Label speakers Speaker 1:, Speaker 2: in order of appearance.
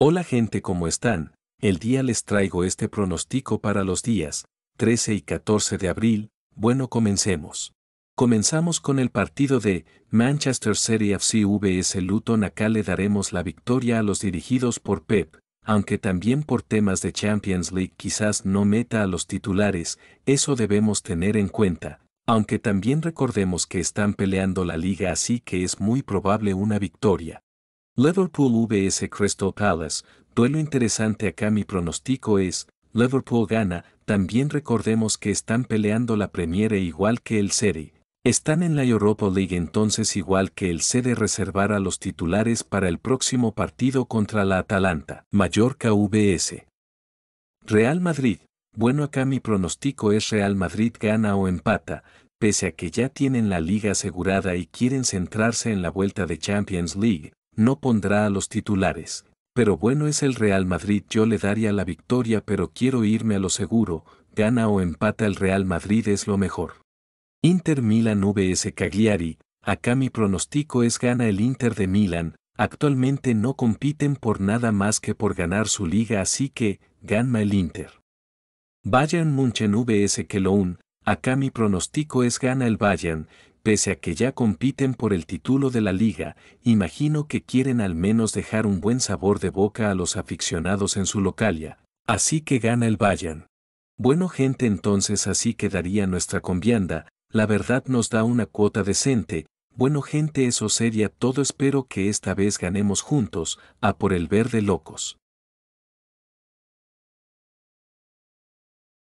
Speaker 1: Hola gente, ¿cómo están? El día les traigo este pronóstico para los días 13 y 14 de abril. Bueno, comencemos. Comenzamos con el partido de Manchester City FC VS Luton. Acá le daremos la victoria a los dirigidos por Pep, aunque también por temas de Champions League quizás no meta a los titulares, eso debemos tener en cuenta, aunque también recordemos que están peleando la liga así que es muy probable una victoria. Liverpool vs Crystal Palace, duelo interesante acá mi pronóstico es, Liverpool gana, también recordemos que están peleando la Premier e igual que el Serie. Están en la Europa League entonces igual que el Serie reservar a los titulares para el próximo partido contra la Atalanta. Mallorca VS. Real Madrid. Bueno acá mi pronóstico es Real Madrid gana o empata, pese a que ya tienen la liga asegurada y quieren centrarse en la vuelta de Champions League, no pondrá a los titulares. Pero bueno es el Real Madrid, yo le daría la victoria, pero quiero irme a lo seguro, gana o empata el Real Madrid es lo mejor. Inter Milan VS Cagliari, acá mi pronóstico es gana el Inter de Milan, actualmente no compiten por nada más que por ganar su liga así que, gana el Inter. Bayern Munchen VS Cologne, acá mi pronóstico es gana el Bayern, pese a que ya compiten por el título de la liga, imagino que quieren al menos dejar un buen sabor de boca a los aficionados en su localia, así que gana el Bayern. Bueno gente entonces así quedaría nuestra convianda, la verdad nos da una cuota decente, bueno gente eso sería todo espero que esta vez ganemos juntos, a por el verde locos.